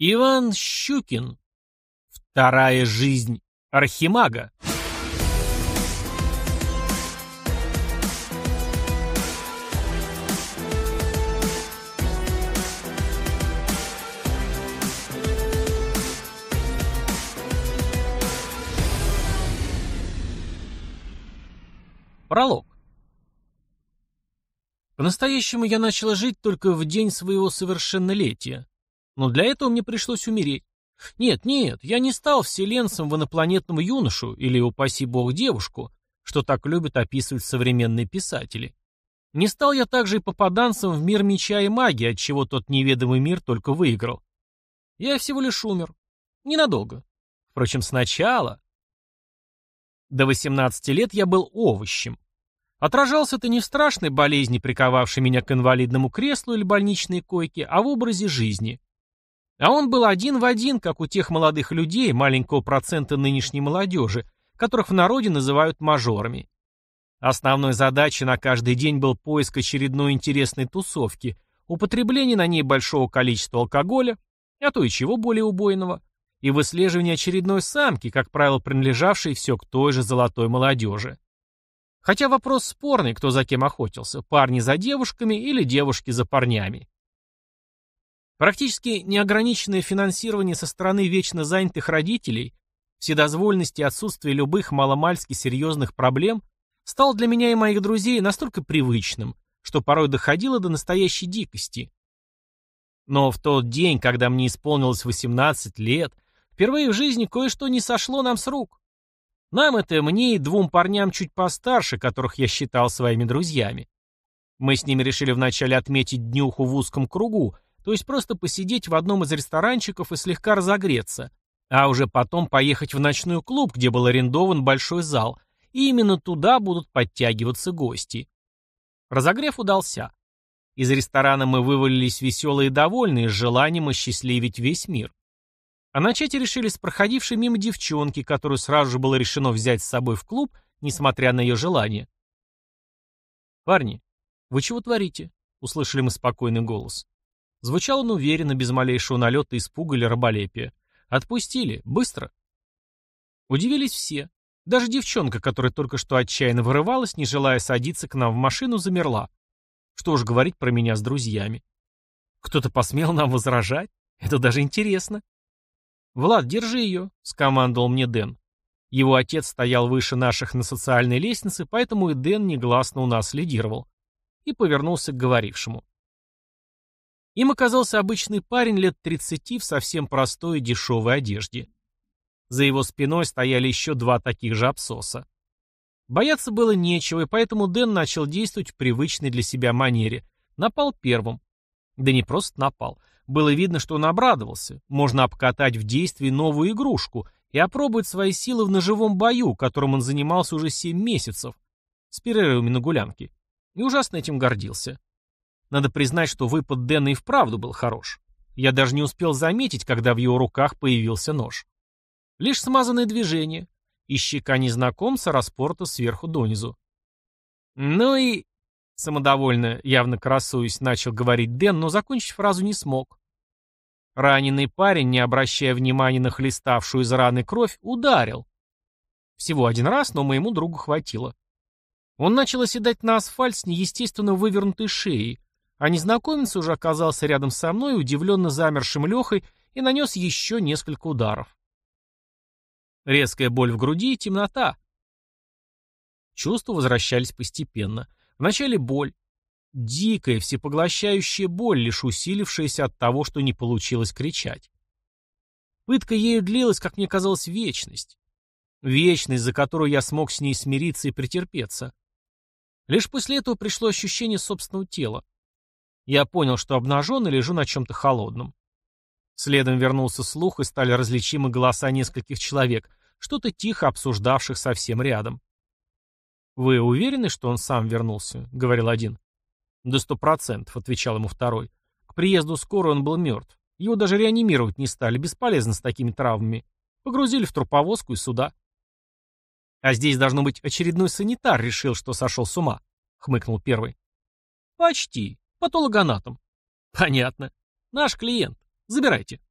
Иван Щукин. Вторая жизнь Архимага. Пролог. По-настоящему я начала жить только в день своего совершеннолетия. Но для этого мне пришлось умереть. Нет, нет, я не стал вселенцем в инопланетного юношу или, упаси бог, девушку, что так любят описывать современные писатели. Не стал я также и попаданцем в мир меча и магии, от чего тот неведомый мир только выиграл. Я всего лишь умер. Ненадолго. Впрочем, сначала... До 18 лет я был овощем. Отражался это не в страшной болезни, приковавшей меня к инвалидному креслу или больничной койке, а в образе жизни. А он был один в один, как у тех молодых людей, маленького процента нынешней молодежи, которых в народе называют мажорами. Основной задачей на каждый день был поиск очередной интересной тусовки, употребление на ней большого количества алкоголя, а то и чего более убойного, и выслеживание очередной самки, как правило, принадлежавшей все к той же золотой молодежи. Хотя вопрос спорный, кто за кем охотился, парни за девушками или девушки за парнями. Практически неограниченное финансирование со стороны вечно занятых родителей, вседозвольность и отсутствие любых маломальски серьезных проблем стало для меня и моих друзей настолько привычным, что порой доходило до настоящей дикости. Но в тот день, когда мне исполнилось 18 лет, впервые в жизни кое-что не сошло нам с рук. Нам это мне и двум парням чуть постарше, которых я считал своими друзьями. Мы с ними решили вначале отметить днюху в узком кругу, то есть просто посидеть в одном из ресторанчиков и слегка разогреться, а уже потом поехать в ночной клуб, где был арендован большой зал, и именно туда будут подтягиваться гости. Разогрев удался. Из ресторана мы вывалились веселые и довольные, с желанием осчастливить весь мир. А начать решили с проходившей мимо девчонки, которую сразу же было решено взять с собой в клуб, несмотря на ее желание. «Парни, вы чего творите?» — услышали мы спокойный голос. Звучал он уверенно, без малейшего налета испуга или раболепия. «Отпустили! Быстро!» Удивились все. Даже девчонка, которая только что отчаянно вырывалась, не желая садиться к нам в машину, замерла. Что уж говорить про меня с друзьями. Кто-то посмел нам возражать? Это даже интересно. «Влад, держи ее», — скомандовал мне Дэн. Его отец стоял выше наших на социальной лестнице, поэтому и Дэн негласно у нас лидировал. И повернулся к говорившему. Им оказался обычный парень лет 30 в совсем простой и дешевой одежде. За его спиной стояли еще два таких же абсоса. Бояться было нечего, и поэтому Дэн начал действовать в привычной для себя манере. Напал первым. Да не просто напал. Было видно, что он обрадовался. Можно обкатать в действии новую игрушку и опробовать свои силы в ножевом бою, которым он занимался уже 7 месяцев, с перерывами на гулянке. И ужасно этим гордился. Надо признать, что выпад Дэна и вправду был хорош. Я даже не успел заметить, когда в его руках появился нож. Лишь смазанное движение. И щека незнакомца распорта сверху донизу. «Ну и...» Самодовольно, явно красуясь, начал говорить Дэн, но закончить фразу не смог. Раненый парень, не обращая внимания на хлеставшую из раны кровь, ударил. Всего один раз, но моему другу хватило. Он начал оседать на асфальт с неестественно вывернутой шеей, а незнакомец уже оказался рядом со мной, удивленно замершим Лехой, и нанес еще несколько ударов. Резкая боль в груди и темнота. Чувства возвращались постепенно. Вначале боль. Дикая, всепоглощающая боль, лишь усилившаяся от того, что не получилось кричать. Пытка ею длилась, как мне казалось, вечность. Вечность, за которую я смог с ней смириться и претерпеться. Лишь после этого пришло ощущение собственного тела. Я понял, что обнажен и лежу на чем-то холодном. Следом вернулся слух, и стали различимы голоса нескольких человек, что-то тихо обсуждавших совсем рядом. «Вы уверены, что он сам вернулся?» — говорил один. «До сто процентов», — отвечал ему второй. «К приезду скоро он был мертв. Его даже реанимировать не стали, бесполезно с такими травмами. Погрузили в труповозку и сюда». «А здесь, должно быть, очередной санитар решил, что сошел с ума», — хмыкнул первый. «Почти», Патологоанатом. Понятно. Наш клиент. Забирайте.